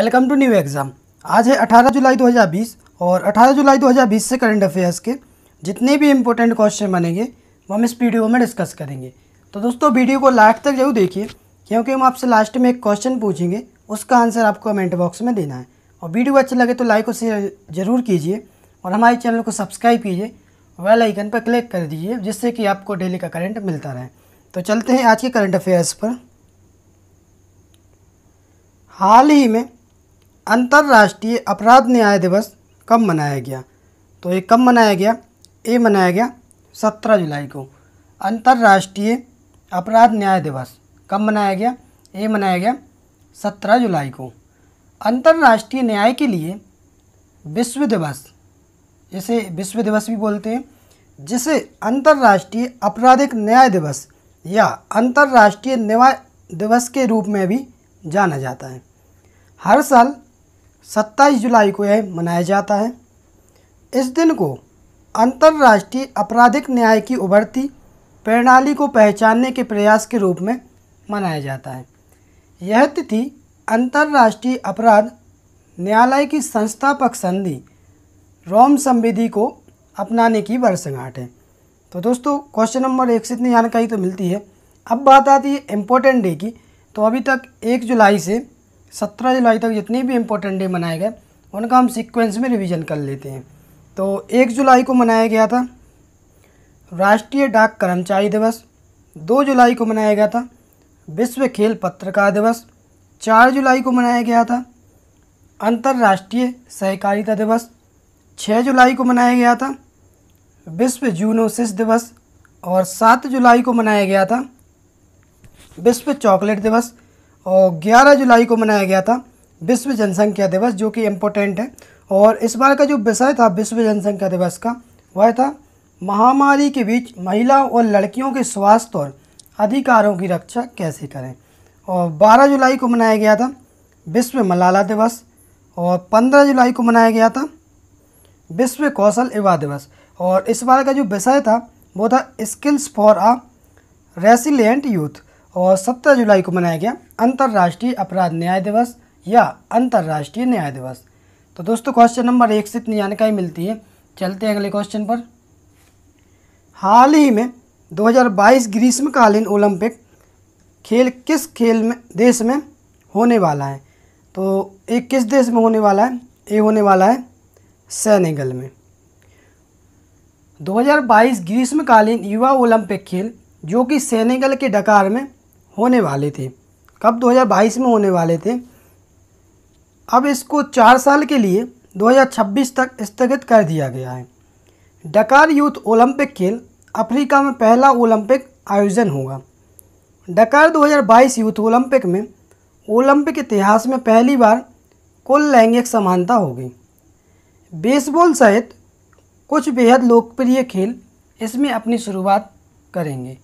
welcome to new exam आज है 18 जुलाई 2020 और 18 जुलाई 2020 से करंट अफेयर्स के जितने भी इंपॉर्टेंट क्वेश्चन बनेंगे वो हम इस वीडियो में डिस्कस करेंगे तो दोस्तों वीडियो को लास्ट तक जरूर देखिए क्योंकि हम आपसे लास्ट में एक क्वेश्चन पूछेंगे उसका आंसर आपको कमेंट बॉक्स में देना है और वीडियो अच्छा लगे तो लाइक और शेयर ज़रूर कीजिए और हमारे चैनल को सब्सक्राइब कीजिए वेल आइकन पर क्लिक कर दीजिए जिससे कि आपको डेली का करंट मिलता रहे तो चलते हैं आज के करंट अफेयर्स पर हाल ही में अंतर्राष्ट्रीय अपराध न्याय दिवस कब मनाया गया तो ये कब मनाया गया ये मनाया गया सत्रह जुलाई को अंतर्राष्ट्रीय अपराध न्याय दिवस कब मनाया गया ये मनाया गया सत्रह जुलाई को अंतर्राष्ट्रीय न्याय के लिए विश्व दिवस इसे विश्व दिवस भी बोलते हैं जिसे अंतर्राष्ट्रीय आपराधिक न्याय दिवस या अंतर्राष्ट्रीय न्याय दिवस के रूप में भी जाना जाता है हर साल 27 जुलाई को यह मनाया जाता है इस दिन को अंतर्राष्ट्रीय आपराधिक न्याय की उभरती प्रणाली को पहचानने के प्रयास के रूप में मनाया जाता है यह तिथि अंतर्राष्ट्रीय अपराध न्यायालय की संस्थापक संधि रोम संविधि को अपनाने की वर्षगांठ है तो दोस्तों क्वेश्चन नंबर एक से इतनी जानकारी तो मिलती है अब बात आती है इम्पोर्टेंट डे की तो अभी तक एक जुलाई से सत्रह जुलाई तक जितने भी इम्पोर्टेंट डे मनाए गए उनका हम सीक्वेंस में रिवीजन कर लेते हैं तो एक जुलाई को मनाया गया था राष्ट्रीय डाक कर्मचारी दिवस दो जुलाई को मनाया गया था विश्व खेल पत्रकार दिवस चार जुलाई को मनाया गया था अंतर्राष्ट्रीय सहकारिता दिवस छः जुलाई को मनाया गया था विश्व जूनोसिस दिवस और सात जुलाई को मनाया गया था विश्व चॉकलेट दिवस और 11 जुलाई को मनाया गया था विश्व जनसंख्या दिवस जो कि इम्पोर्टेंट है और इस बार का जो विषय था विश्व जनसंख्या दिवस का वह था महामारी के बीच महिलाओं और लड़कियों के स्वास्थ्य और अधिकारों की रक्षा कैसे करें और 12 जुलाई को मनाया गया था विश्व मलाला दिवस और 15 जुलाई को मनाया गया था विश्व कौशल युवा दिवस और इस बार का जो विषय था वो था skills for a resilient youth और 17 जुलाई को मनाया गया अंतर्राष्ट्रीय अपराध न्याय दिवस या अंतर्राष्ट्रीय न्याय दिवस तो दोस्तों क्वेश्चन नंबर एक से इतनी जानकारी मिलती है चलते हैं अगले क्वेश्चन पर हाल ही में 2022 ग्रीष्मकालीन ओलंपिक खेल किस खेल में देश में होने वाला है तो एक किस देश में होने वाला है ये होने वाला है सैनेगल में 2022 ग्रीष्मकालीन युवा ओलंपिक खेल जो कि सैनेगल के डकार में होने वाले थे कब 2022 में होने वाले थे अब इसको चार साल के लिए 2026 तक स्थगित कर दिया गया है डकार यूथ ओलंपिक खेल अफ्रीका में पहला ओलंपिक आयोजन होगा डकार 2022 यूथ ओलंपिक में ओलंपिक इतिहास में पहली बार कुल लैंगिक समानता होगी बेसबॉल सहित कुछ बेहद लोकप्रिय खेल इसमें अपनी शुरुआत करेंगे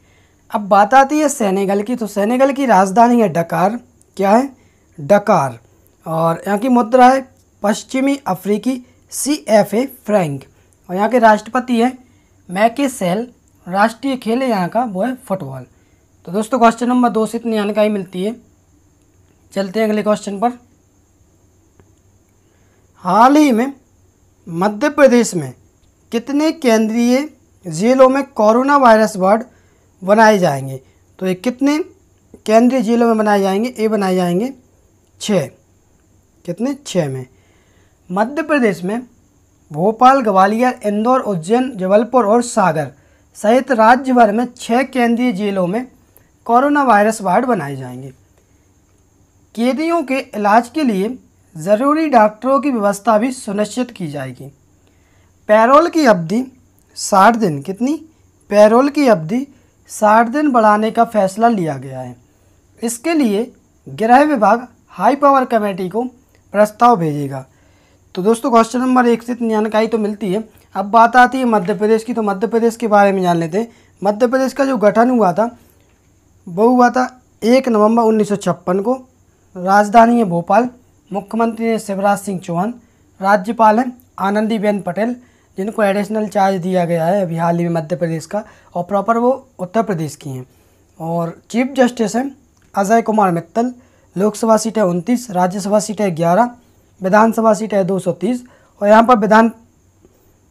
अब बात आती है सेनेगल की तो सेनेगल की राजधानी है डकार क्या है डकार और यहाँ की मुद्रा है पश्चिमी अफ्रीकी सी एफ ए फ्रैंक और यहाँ के राष्ट्रपति है मैके सेल राष्ट्रीय खेल है यहाँ का वो है फुटबॉल तो दोस्तों क्वेश्चन नंबर दो से इतनी जानकारी मिलती है चलते हैं अगले क्वेश्चन पर हाल ही में मध्य प्रदेश में कितने केंद्रीय जेलों में कोरोना वायरस वार्ड बनाए जाएंगे तो ये कितने केंद्रीय जिलों में बनाए जाएंगे ये बनाए जाएंगे छः कितने छः में मध्य प्रदेश में भोपाल ग्वालियर इंदौर उज्जैन जबलपुर और सागर सहित राज्य भर में छः केंद्रीय जेलों में कोरोना वायरस वार्ड बनाए जाएंगे कैदियों के इलाज के लिए ज़रूरी डॉक्टरों की व्यवस्था भी सुनिश्चित की जाएगी पैरोल की अवधि साठ दिन कितनी पैरोल की अवधि साठ दिन बढ़ाने का फैसला लिया गया है इसके लिए गृह विभाग हाई पावर कमेटी को प्रस्ताव भेजेगा तो दोस्तों क्वेश्चन नंबर एक से इतनी जानकारी तो मिलती है अब बात आती है मध्य प्रदेश की तो मध्य प्रदेश के बारे में जान लेते हैं मध्य प्रदेश का जो गठन हुआ था वो हुआ था एक नवंबर उन्नीस को राजधानी है भोपाल मुख्यमंत्री है शिवराज सिंह चौहान राज्यपाल हैं आनंदीबेन पटेल जिनको एडिशनल चार्ज दिया गया है अभी हाल ही में मध्य प्रदेश का और प्रॉपर वो उत्तर प्रदेश की हैं और चीफ जस्टिस हैं अजय कुमार मित्तल लोकसभा सीटें उनतीस राज्यसभा सीटें ग्यारह विधानसभा सीटें दो सौ तीस और यहाँ पर विधान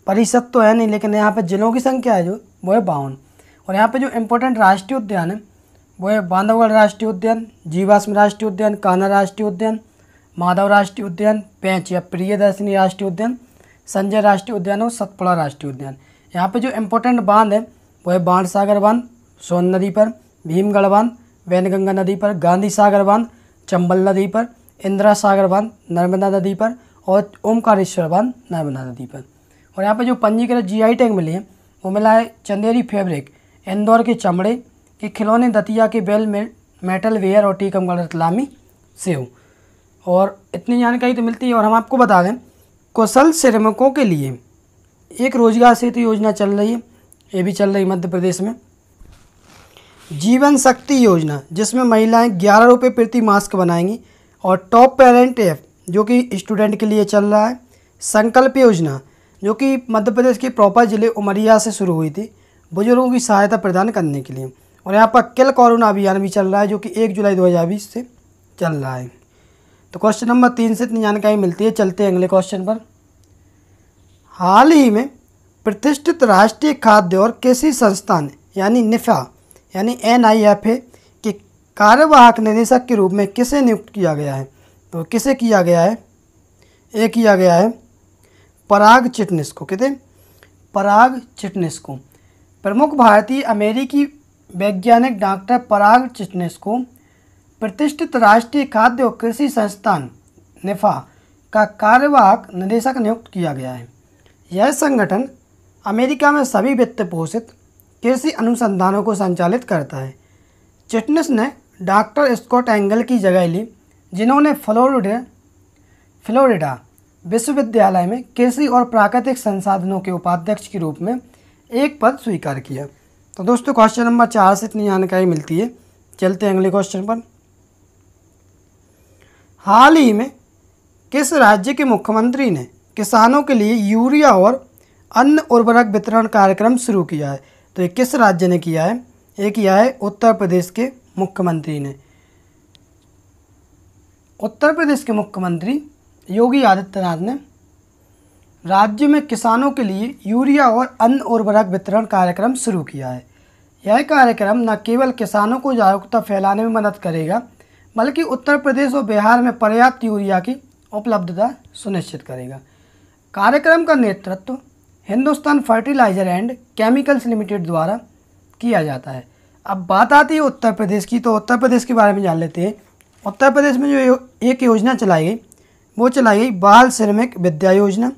परिषद तो है नहीं लेकिन यहाँ पर ज़िलों की संख्या है जो वो है बावन और यहाँ पर जो इम्पोर्टेंट राष्ट्रीय उद्यान है वो है बांधवगढ़ राष्ट्रीय उद्यान जीवाश्म राष्ट्रीय उद्यान कान्हा राष्ट्रीय उद्यान माधव राष्ट्रीय उद्यान पैंच या प्रियदर्शनी राष्ट्रीय उद्यान संजय राष्ट्रीय उद्यान और सतपुड़ा राष्ट्रीय उद्यान यहाँ पे जो इम्पोर्टेंट बांध है वो है बाण सागर बांध सोन नदी पर भीमगढ़ बांध वैनगंगा नदी पर गांधी सागर बांध चंबल नदी पर इंदिरा सागर बांध नर्मदा नदी पर और ओमकारेश्वर बांध नर्मदा नदी पर और यहाँ पर जो पंजीकृत जी आई टैग मिले हैं वो मिला है चंदेरी फेब्रिक इंदौर के चमड़े के खिलौने दतिया के बेल में मेटल वेयर और टीकमगढ़ रतलामी सेव और इतनी जानकारी तो मिलती है और हम आपको बता दें कुशल श्रमिकों के लिए एक रोजगार सेतु योजना चल रही है ये भी चल रही मध्य प्रदेश में जीवन शक्ति योजना जिसमें महिलाएं ग्यारह रुपये प्रति मास्क बनाएंगी और टॉप पेरेंट ऐप जो कि स्टूडेंट के लिए चल रहा है संकल्प योजना जो कि मध्य प्रदेश के प्रॉपर ज़िले उमरिया से शुरू हुई थी बुजुर्गों की सहायता प्रदान करने के लिए और यहाँ पर किल कोरोना अभियान भी चल रहा है जो कि एक जुलाई दो से चल रहा है तो क्वेश्चन नंबर तीन से इतनी जानकारी मिलती है चलते हैं अगले क्वेश्चन पर हाल ही में प्रतिष्ठित राष्ट्रीय खाद्य और कृषि संस्थान यानी निफा यानी एन आई एफ ए के कार्यवाहक निदेशक के रूप में किसे नियुक्त किया गया है तो किसे किया गया है ये किया गया है पराग चिटनेस को कहते पराग चिटनेस को प्रमुख भारतीय अमेरिकी वैज्ञानिक डॉक्टर पराग चिटनेस को प्रतिष्ठित राष्ट्रीय खाद्य और कृषि संस्थान निफा का कार्यवाहक निदेशक नियुक्त किया गया है यह संगठन अमेरिका में सभी वित्त पोषित कृषि अनुसंधानों को संचालित करता है चिटनेस ने डॉक्टर स्कॉट एंगल की जगह ली जिन्होंने फ्लोरिडा फ्लोरिडा विश्वविद्यालय में कृषि और प्राकृतिक संसाधनों के उपाध्यक्ष के रूप में एक पद स्वीकार किया तो दोस्तों क्वेश्चन नंबर चार से इतनी जानकारी मिलती है चलते हैं अगले क्वेश्चन पर हाल ही में किस राज्य के मुख्यमंत्री ने किसानों के लिए यूरिया और अन्य उर्वरक वितरण कार्यक्रम शुरू किया है तो ये किस राज्य ने किया है ये किया है उत्तर प्रदेश के मुख्यमंत्री ने उत्तर प्रदेश के मुख्यमंत्री योगी आदित्यनाथ ने राज्य में किसानों के लिए यूरिया और अन्य उर्वरक वितरण कार्यक्रम शुरू किया है यह कार्यक्रम न केवल किसानों को जागरूकता फैलाने में मदद करेगा बल्कि उत्तर प्रदेश और बिहार में पर्याप्त यूरिया की उपलब्धता सुनिश्चित करेगा कार्यक्रम का नेतृत्व Hindustan fertilizer and chemicals limited द्वारा किया जाता है अब बात आती है उत्तर प्रदेश की तो उत्तर प्रदेश के बारे में जान लेते हैं उत्तर प्रदेश में जो एक योजना चलाई गई वो चलाई गई बाल श्रमिक विद्या योजना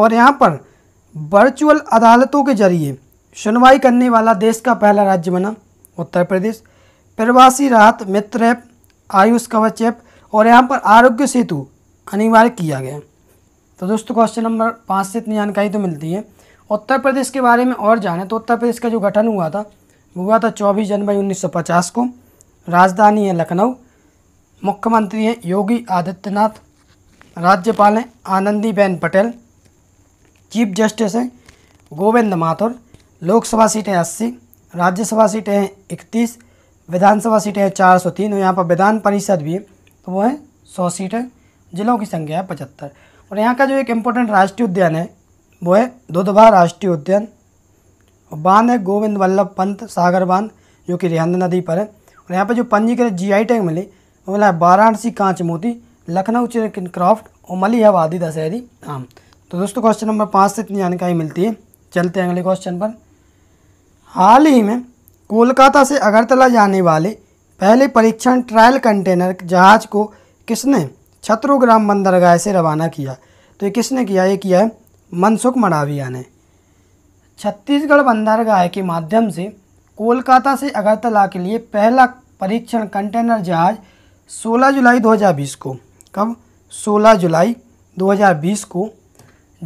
और यहाँ पर वर्चुअल अदालतों के जरिए सुनवाई करने वाला देश का पहला राज्य बना उत्तर प्रदेश प्रवासी राहत मित्र ऐप आयुष कवच ऐप और यहाँ पर आरोग्य सेतु अनिवार्य किया गया तो दोस्तों क्वेश्चन नंबर पाँच से इतनी जानकारी तो मिलती है उत्तर प्रदेश के बारे में और जाने तो उत्तर प्रदेश का जो गठन हुआ था वो हुआ था चौबीस जनवरी 1950 को राजधानी है लखनऊ मुख्यमंत्री हैं योगी आदित्यनाथ राज्यपाल हैं आनंदीबेन पटेल चीफ जस्टिस हैं गोविंद माथुर लोकसभा सीटें अस्सी राज्यसभा सीटें हैं इकतीस विधानसभा सीटें हैं चार सौ तीन और यहाँ पर विधान परिषद भी है तो वो है सौ सीट है जिलों की संख्या है पचहत्तर और यहाँ का जो एक इम्पोर्टेंट राष्ट्रीय उद्यान है वो है दुधवा राष्ट्रीय उद्यान और बांध है गोविंद वल्लभ पंत सागर बांध जो कि रिहंद नदी पर है और यहाँ पर जो पंजीकृत जी आई टैग मिली वो मिला है वाराणसी कांच मोती लखनऊ चिकन क्राफ्ट और मली आबादी दशहरी आम तो दोस्तों क्वेश्चन नंबर पाँच से इतनी जानकारी मिलती है चलते हैं अगले क्वेश्चन पर हाल ही में कोलकाता से अगरतला जाने वाले पहले परीक्षण ट्रायल कंटेनर जहाज़ को किसने छत्रोग्राम बंदरगाह से रवाना किया तो ये किसने किया ये किया है मनसुख मडाविया ने छत्तीसगढ़ बंदरगाह के माध्यम से कोलकाता से अगरतला के लिए पहला परीक्षण कंटेनर जहाज़ 16 जुलाई 2020 को कब 16 जुलाई 2020 को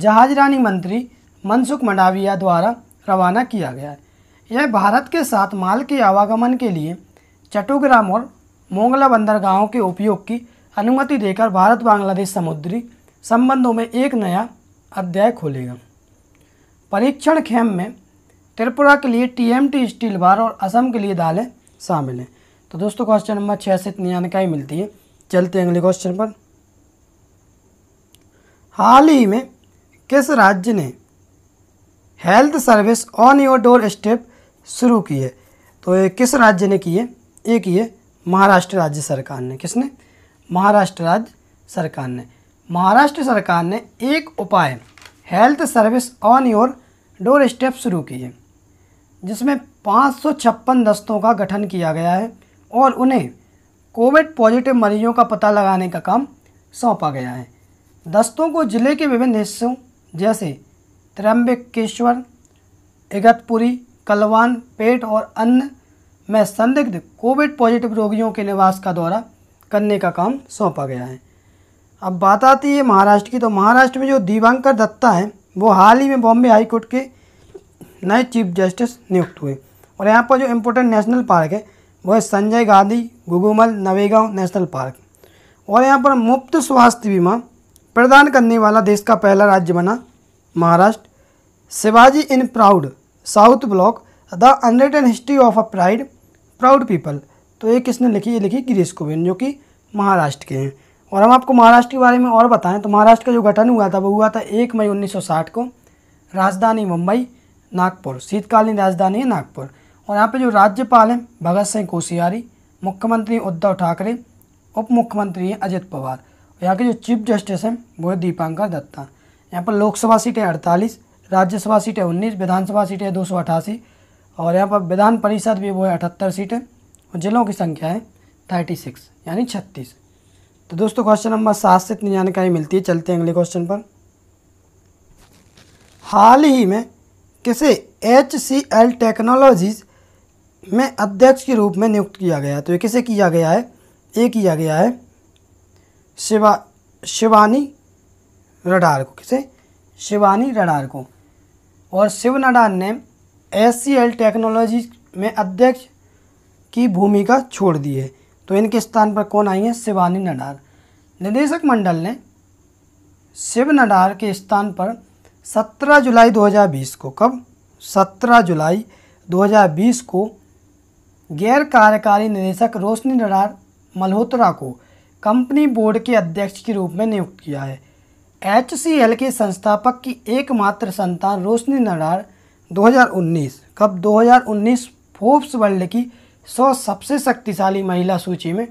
जहाज रानी मंत्री मनसुख मंडाविया द्वारा रवाना किया गया है यह भारत के साथ माल के आवागमन के लिए चट्टोग्राम और मोंगला बंदरगाहों के उपयोग की अनुमति देकर भारत बांग्लादेश समुद्री संबंधों में एक नया अध्याय खोलेगा परीक्षण खेम में त्रिपुरा के लिए टीएमटी स्टील बार और असम के लिए दालें शामिल हैं तो दोस्तों क्वेश्चन नंबर छः से इतनी जानकारी मिलती है चलते हैं अगले क्वेश्चन पर हाल ही में किस राज्य ने health service on your doorstep शुरू की है तो ये किस राज्य ने की है ये की है महाराष्ट्र राज्य सरकार ने किसने महाराष्ट्र राज्य सरकार ने महाराष्ट्र सरकार ने एक उपाय health service on your doorstep शुरू की है जिसमें पाँच दस्तों का गठन किया गया है और उन्हें कोविड पॉजिटिव मरीजों का पता लगाने का काम सौंपा गया है दस्तों को जिले के विभिन्न हिस्सों जैसे त्रम्बिकेश्वर इगतपुरी कलवान पेट और अन्य में संदिग्ध कोविड पॉजिटिव रोगियों के निवास का दौरा करने का काम सौंपा गया है अब बात आती है महाराष्ट्र की तो महाराष्ट्र में जो दीवांकर दत्ता है वो हाल ही में बॉम्बे हाईकोर्ट के नए चीफ जस्टिस नियुक्त हुए और यहाँ पर जो इम्पोर्टेंट नेशनल पार्क है वो है संजय गांधी गुगुमल नवेगांव नेशनल पार्क और यहाँ पर मुफ्त स्वास्थ्य बीमा प्रदान करने वाला देश का पहला राज्य बना Maharashtra Shivaji in proud south block the unwritten history of a pride proud people तो ये किसने लिखी ये लिखी गिरीश कोविंद जो कि महाराष्ट्र के हैं और हम आपको महाराष्ट्र के बारे में और बताएं तो महाराष्ट्र का जो गठन हुआ था वो हुआ था एक मई 1960 को राजधानी मुंबई नागपुर शीतकालीन राजधानी है नागपुर और यहाँ पे जो राज्यपाल हैं भगत सिंह कोशियारी मुख्यमंत्री उद्धव ठाकरे उप मुख्यमंत्री हैं अजित पवार यहाँ के जो चीफ जस्टिस हैं वो है दीपांकर दत्ता यहाँ पर लोकसभा सीटें अड़तालीस राज्यसभा सीटें उन्नीस विधानसभा सीटें दो और यहाँ पर विधान परिषद भी वो है अठहत्तर सीटें और जिलों की संख्या है थर्टी सिक्स यानी छत्तीस तो दोस्तों क्वेश्चन नंबर सात से इतनी जानकारी मिलती है चलते हैं अगले क्वेश्चन पर हाल ही में किसे एच सी एल टेक्नोलॉजीज़ में अध्यक्ष के रूप में नियुक्त किया गया है तो ये किसे किया गया है ये किया गया है शिवा शिवानी रडार को किसे शिवानी रडार को और शिव नडान ने एस टेक्नोलॉजी में अध्यक्ष की भूमिका छोड़ दी है तो इनके स्थान पर कौन आई है शिवानी नडार निदेशक मंडल ने शिव नडार के स्थान पर 17 जुलाई 2020 को कब 17 जुलाई 2020 को गैर कार्यकारी निदेशक रोशनी नडार मल्होत्रा को कंपनी बोर्ड के अध्यक्ष के रूप में नियुक्त किया है एच के संस्थापक की एकमात्र संतान रोशनी नडार 2019 कब 2019 फोर्ब्स वर्ल्ड की 100 सबसे शक्तिशाली महिला सूची में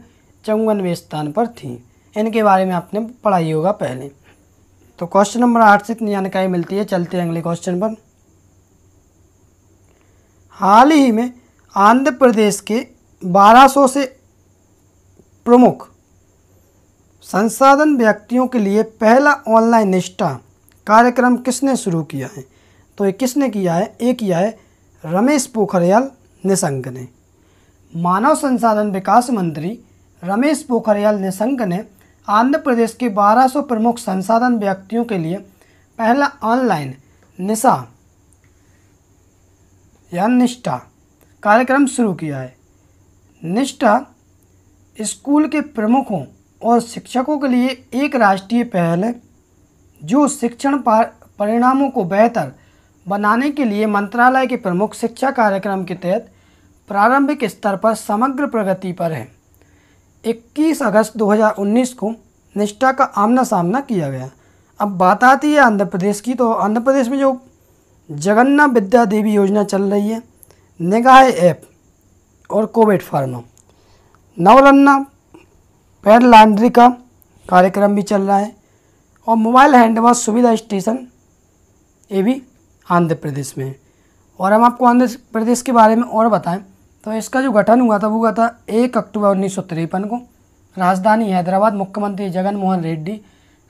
चौवनवें स्थान पर थी इनके बारे में आपने पढ़ा ही होगा पहले तो क्वेश्चन नंबर आठ से इतनी जानकारी मिलती है चलते हैं अगले क्वेश्चन पर हाल ही में आंध्र प्रदेश के 1200 से प्रमुख संसाधन व्यक्तियों के लिए पहला ऑनलाइन निष्ठा कार्यक्रम किसने शुरू किया है तो ये किसने किया है एक किया है रमेश पोखरियाल निशंक ने मानव संसाधन विकास मंत्री रमेश पोखरियाल निशंक ने आंध्र प्रदेश के 1200 प्रमुख संसाधन व्यक्तियों के लिए पहला ऑनलाइन निशा या निष्ठा कार्यक्रम शुरू किया है निष्ठा स्कूल के प्रमुखों और शिक्षकों के लिए एक राष्ट्रीय पहल है जो शिक्षण परिणामों को बेहतर बनाने के लिए मंत्रालय के प्रमुख शिक्षा कार्यक्रम के तहत प्रारंभिक स्तर पर समग्र प्रगति पर है 21 अगस्त 2019 को निष्ठा का आमना सामना किया गया अब बात आती है आंध्र प्रदेश की तो आंध्र प्रदेश में जो जगन्ना विद्या देवी योजना चल रही है निगाह ऐप और कोविड फार्मा नवरन्ना पैर लॉन्ड्री का कार्यक्रम भी चल रहा है और मोबाइल हैंडवाश सुविधा स्टेशन ये भी आंध्र प्रदेश में है और हम आपको आंध्र प्रदेश के बारे में और बताएं तो इसका जो गठन हुआ था वो हुआ था एक अक्टूबर उन्नीस को राजधानी हैदराबाद मुख्यमंत्री जगन मोहन रेड्डी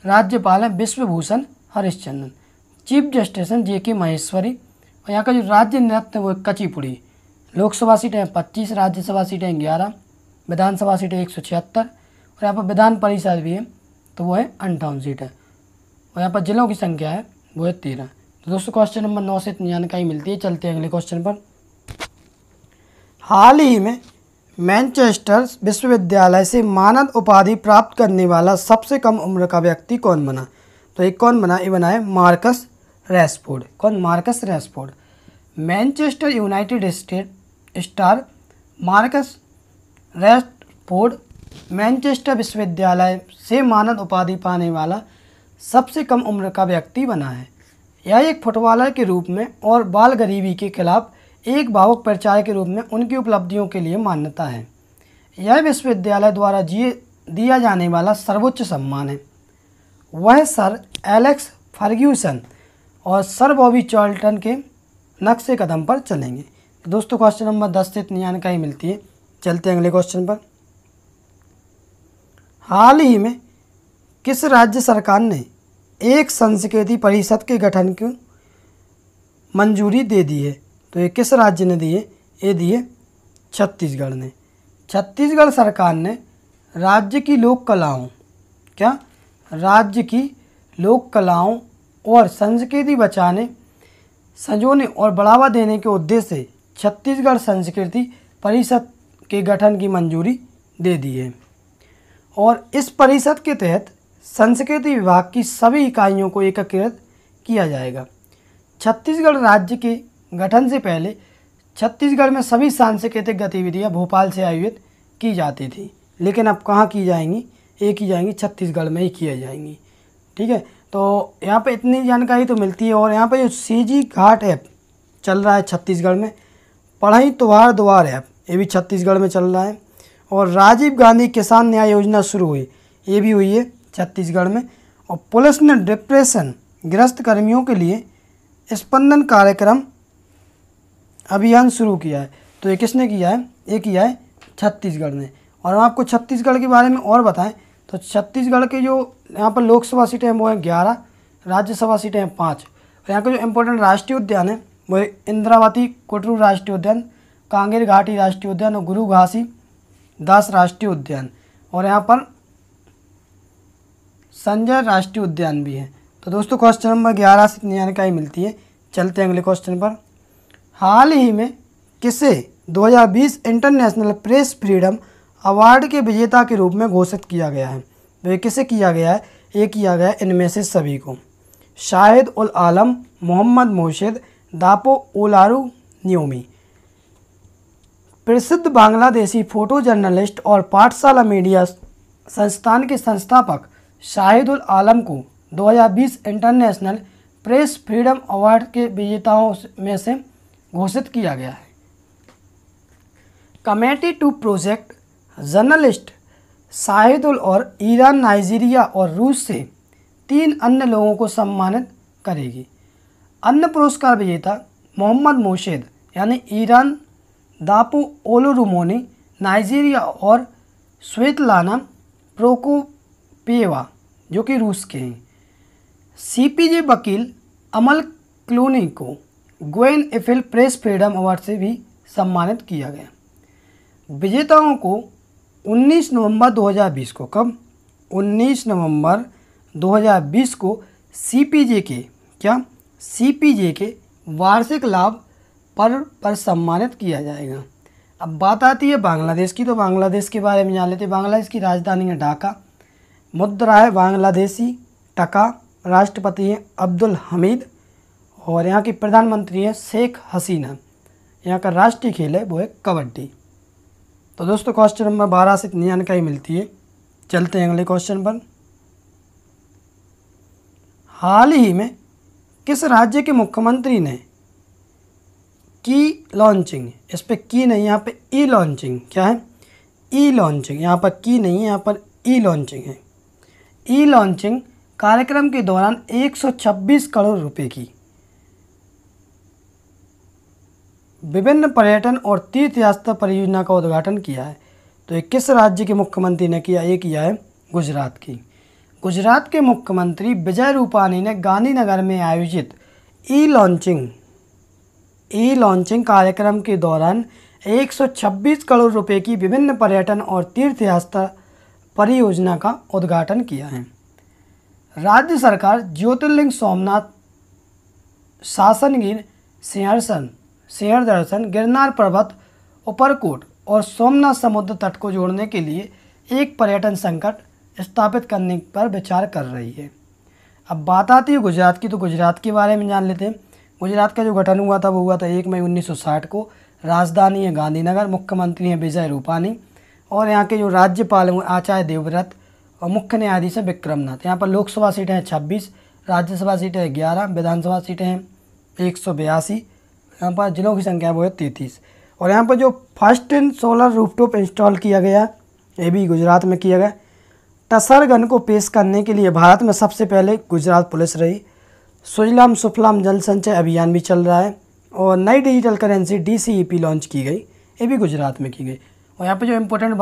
राज्यपाल हैं विश्वभूषण हरिश्चंद्रन चीफ जस्टिस हैं जे के महेश्वरी और यहाँ का जो राज्य नृत्य है वो कचीपुड़ी लोकसभा सीटें हैं पच्चीस राज्यसभा सीटें ग्यारह विधानसभा सीटें एक सौ छिहत्तर और यहाँ पर विधान परिषद भी है तो वो है अंठावन सीट है और यहाँ पर जिलों की संख्या है वो है तेरह तो दोस्तों क्वेश्चन नंबर नौ से इतनी जानकारी मिलती है चलते हैं अगले क्वेश्चन पर हाल ही में मैनचेस्टर विश्वविद्यालय से मानद उपाधि प्राप्त करने वाला सबसे कम उम्र का व्यक्ति कौन बना तो एक कौन बना ये बना है मार्कस रेसफोर्ड कौन Marcus Rashford Manchester United state star Marcus Rashford Manchester विश्वविद्यालय से मानद उपाधि पाने वाला सबसे कम उम्र का व्यक्ति बना है यह एक फुटबॉलर के रूप में और बाल गरीबी के खिलाफ एक भावुक प्रचार के रूप में उनकी उपलब्धियों के लिए मान्यता है यह विश्वविद्यालय द्वारा जिए दिया जाने वाला सर्वोच्च सम्मान है वह सर एलेक्स फर्ग्यूसन और सर बॉबी चार्ल्टन के नक्शे कदम पर चलेंगे दोस्तों क्वेश्चन नंबर दस से इतनी जानकारी मिलती है चलते हैं अगले क्वेश्चन पर हाल ही में किस राज्य सरकार ने एक संस्कृति परिषद के गठन को मंजूरी दे दी है तो ये किस राज्य ने दिए ये दिए छत्तीसगढ़ ने छत्तीसगढ़ सरकार ने राज्य की लोक कलाओं क्या राज्य की लोक कलाओं और संस्कृति बचाने संजोने और बढ़ावा देने के उद्देश्य से छत्तीसगढ़ संस्कृति परिषद के गठन की मंजूरी दे दी है और इस परिषद के तहत संस्कृति विभाग की सभी इकाइयों को एकीकृत किया जाएगा छत्तीसगढ़ राज्य के गठन से पहले छत्तीसगढ़ में सभी सांस्कृतिक गतिविधियां भोपाल से आयोजित की जाती थी लेकिन अब कहाँ की जाएंगी एक ही जाएंगी छत्तीसगढ़ में ही किया जाएंगी ठीक है तो यहाँ पे इतनी जानकारी तो मिलती है और यहाँ पे जो सी जी घाट ऐप चल रहा है छत्तीसगढ़ में पढ़ाई तुहार तो द्वार ऐप ये भी छत्तीसगढ़ में चल रहा है और राजीव गांधी किसान न्याय योजना शुरू हुई ये भी हुई है छत्तीसगढ़ में और पुलिस ने डिप्रेशन ग्रस्त कर्मियों के लिए स्पंदन कार्यक्रम अभियान शुरू किया है तो ये किसने किया है ये किया है छत्तीसगढ़ ने और हम आपको छत्तीसगढ़ के बारे में और बताएं तो छत्तीसगढ़ के जो यहाँ पर लोकसभा सीटें हैं वो हैं ग्यारह राज्यसभा सीटें हैं पाँच और यहाँ के जो इम्पोर्टेंट राष्ट्रीय उद्यान है वो इंद्रावती कोटरू राष्ट्रीय उद्यान कांगेर घाटी राष्ट्रीय उद्यान और गुरु घासी दास राष्ट्रीय उद्यान और यहाँ पर संजय राष्ट्रीय उद्यान भी है तो दोस्तों क्वेश्चन नंबर ग्यारह से का ही मिलती है चलते हैं अगले क्वेश्चन पर हाल ही में किसे 2020 इंटरनेशनल प्रेस फ्रीडम अवार्ड के विजेता के रूप में घोषित किया गया है वे तो ये किसे किया गया है ये किया गया है इनमें से सभी को शाहिद उल आलम मोहम्मद मोर्शिद दापो ओलारू न्योमी प्रसिद्ध बांग्लादेशी फ़ोटो जर्नलिस्ट और पाठशाला मीडिया संस्थान के संस्थापक शाहिदुल आलम को 2020 इंटरनेशनल प्रेस फ्रीडम अवार्ड के विजेताओं में से घोषित किया गया है committee to project journalist Shahidul और ईरान नाइजीरिया और रूस से तीन अन्य लोगों को सम्मानित करेगी अन्य पुरस्कार विजेता मोहम्मद मोशेद यानी ईरान दापू ओलोरुमो नाइजीरिया और श्वेतलाना प्रोकोपेवा जो कि रूस के हैं सीपीजे वकील अमल क्लोनी को Gwen Ifill press freedom award से भी सम्मानित किया गया विजेताओं को 19 नवंबर 2020 को कब 19 नवंबर 2020 को सीपीजे के क्या सीपीजे के वार्षिक लाभ पर पर सम्मानित किया जाएगा अब बात आती है बांग्लादेश की तो बांग्लादेश के बारे में जान लेते हैं बांग्लादेश की राजधानी है ढाका मुद्रा है बांग्लादेशी टका राष्ट्रपति हैं अब्दुल हमीद और यहाँ की प्रधानमंत्री हैं शेख हसीना यहाँ का राष्ट्रीय खेल है वो है कबड्डी तो दोस्तों क्वेश्चन नंबर बारह से इतनी जानकारी मिलती है चलते हैं अगले क्वेश्चन पर हाल ही में किस राज्य के मुख्यमंत्री ने की लॉन्चिंग इस पर की नहीं यहाँ पे ई e लॉन्चिंग क्या है ई e लॉन्चिंग यहाँ पर की नहीं है यहाँ पर ई e लॉन्चिंग है ई लॉन्चिंग कार्यक्रम के दौरान 126 करोड़ रुपए की विभिन्न पर्यटन और तीर्थ यात्रा परियोजना का उद्घाटन किया है तो ये किस राज्य के मुख्यमंत्री ने किया ये किया है गुजरात की गुजरात के मुख्यमंत्री विजय रूपानी ने गांधीनगर में आयोजित ई लॉन्चिंग ई लॉन्चिंग कार्यक्रम के दौरान 126 करोड़ रुपए की विभिन्न पर्यटन और तीर्थयात्रा परियोजना का उद्घाटन किया है राज्य सरकार ज्योतिर्लिंग सोमनाथ शासनगिर सिंहसन सिंहदर्शन गिरनार पर्वत उपरकोट और सोमनाथ समुद्र तट को जोड़ने के लिए एक पर्यटन संकट स्थापित करने पर विचार कर रही है अब बात आती है गुजरात की तो गुजरात के बारे में जान लेते हैं गुजरात का जो गठन हुआ था वो हुआ था एक मई 1960 को राजधानी है गांधीनगर मुख्यमंत्री हैं विजय रूपानी और यहाँ के जो राज्यपाल हैं आचार्य देवव्रत और मुख्य न्यायाधीश हैं विक्रम नाथ यहाँ पर लोकसभा सीटें हैं छब्बीस राज्यसभा सीटें हैं ग्यारह विधानसभा सीटें हैं एक सौ बयासी यहाँ पर जिलों की संख्या वो है तैंतीस और यहाँ पर जो first in solar rooftop install किया गया ये भी गुजरात में किया गया टसर गन को पेश करने के लिए भारत में सबसे पहले गुजरात पुलिस रही सुजलाम सुफलाम जल संचय अभियान भी चल रहा है और नई डिजिटल करेंसी डी लॉन्च की गई ये भी गुजरात में की गई और यहाँ पर जो इम्पोर्टेंट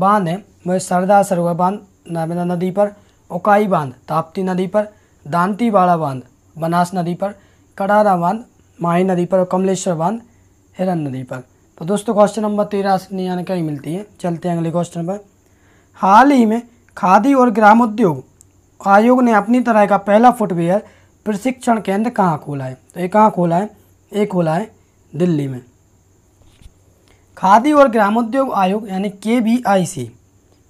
बांध है वह सरदार सरोवर बांध नर्मदा नदी पर ओकाई बांध ताप्ती नदी पर दांतीवाड़ा बांध बनास नदी पर कड़ारा बांध माही नदी पर और कमलेश्वर बांध हिरन नदी पर तो दोस्तों क्वेश्चन नंबर तेरह से जानकारी मिलती है चलते हैं अगले क्वेश्चन पर हाल ही में खादी और ग्रामोद्योग आयोग ने अपनी तरह का पहला फुटवेयर प्रशिक्षण केंद्र कहाँ खोला है तो ये कहाँ खोला है ये खोला है दिल्ली में खादी और ग्रामोद्योग आयोग यानी के बी आई सी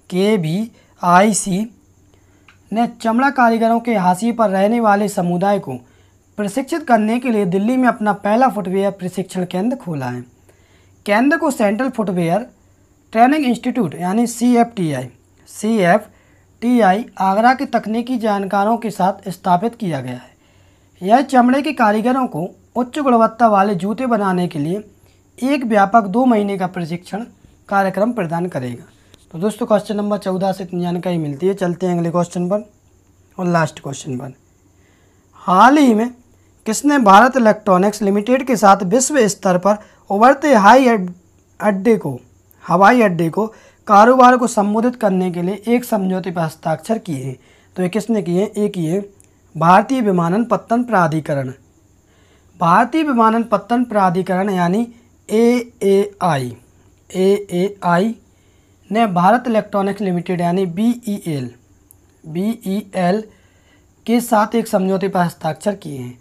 के बी आई सी ने चमड़ा कारीगरों के हाशिए पर रहने वाले समुदाय को प्रशिक्षित करने के लिए दिल्ली में अपना पहला फुटवेयर प्रशिक्षण केंद्र खोला है केंद्र को सेंट्रल फुटवेयर ट्रेनिंग इंस्टीट्यूट यानी C F T I C F T I Agra के तकनीकी जानकारों के साथ स्थापित किया गया है यह चमड़े के कारीगरों को उच्च गुणवत्ता वाले जूते बनाने के लिए एक व्यापक दो महीने का प्रशिक्षण कार्यक्रम प्रदान करेगा तो दोस्तों क्वेश्चन नंबर चौदह से इतनी जानकारी मिलती है चलते हैं अगले क्वेश्चन पर और लास्ट क्वेश्चन पर हाल ही में किसने भारत इलेक्ट्रॉनिक्स लिमिटेड के साथ विश्व स्तर पर उभरते हाई अड्डे को हवाई अड्डे को कारोबार को संबोधित करने के लिए एक समझौते पर हस्ताक्षर किए हैं तो ये किसने किए एक ये भारतीय विमानन पत्तन प्राधिकरण भारतीय विमानन पत्तन प्राधिकरण यानी ए A I A A I ने भारत इलेक्ट्रॉनिक्स लिमिटेड यानी B E L B E L के साथ एक समझौते पर हस्ताक्षर किए हैं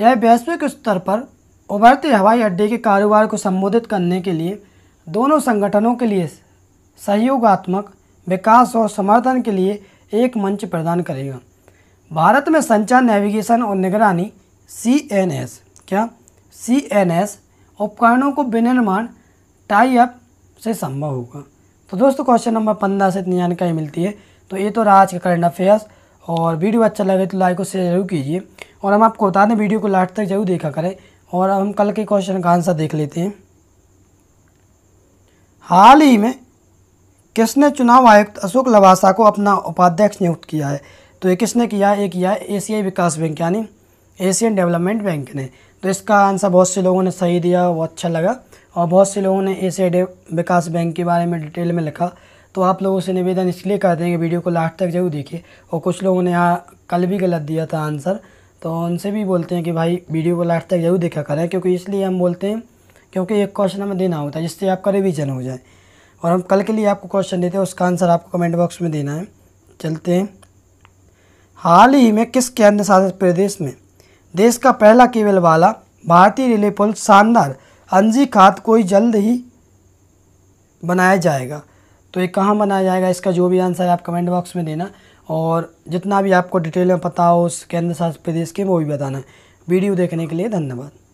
यह वैश्विक स्तर पर उभरते हवाई अड्डे के कारोबार को संबोधित करने के लिए दोनों संगठनों के लिए सहयोगात्मक विकास और समर्थन के लिए एक मंच प्रदान करेगा भारत में संचार नेविगेशन और निगरानी सी एन एस क्या सी एन एस उपकरणों को विनिर्माण टाई अप से संभव होगा तो दोस्तों क्वेश्चन नंबर पंद्रह से इतनी जानकारी मिलती है तो ये तो रहा आज का करंट अफेयर्स और वीडियो अच्छा लगे तो लाइक और शेयर जरूर कीजिए और हम आपको बता दें वीडियो को लास्ट तक जरूर देखा करें और हम कल के क्वेश्चन का आंसर देख लेते हैं हाल ही में किसने चुनाव आयुक्त अशोक लवासा को अपना उपाध्यक्ष नियुक्त किया है तो ये किसने किया ये किया एशियाई विकास बैंक यानी एशियन डेवलपमेंट बैंक ने तो इसका आंसर बहुत से लोगों ने सही दिया वो अच्छा लगा और बहुत से लोगों ने एशियाई विकास बैंक के बारे में डिटेल में लिखा तो आप लोगों से निवेदन इसलिए करते हैं कि वीडियो को लास्ट तक जरूर देखिए और कुछ लोगों ने यहाँ कल भी गलत दिया था आंसर तो उनसे भी बोलते हैं कि भाई वीडियो को लास्ट तक जरूर देखा करें क्योंकि इसलिए हम बोलते हैं क्योंकि एक क्वेश्चन हमें देना होता है जिससे आपका रिविजन हो जाए और हम कल के लिए आपको क्वेश्चन देते हैं उसका आंसर आपको कमेंट बॉक्स में देना है चलते हैं हाल ही में किस केंद्र शासित प्रदेश में देश का पहला केवल वाला भारतीय रिले पुल शानदार अंजी खात कोई जल्द ही बनाया जाएगा तो ये कहाँ बनाया जाएगा इसका जो भी आंसर है आप कमेंट बॉक्स में देना और जितना भी आपको डिटेल में पता हो उस केंद्र शासित प्रदेश के वो भी बताना वीडियो देखने के लिए धन्यवाद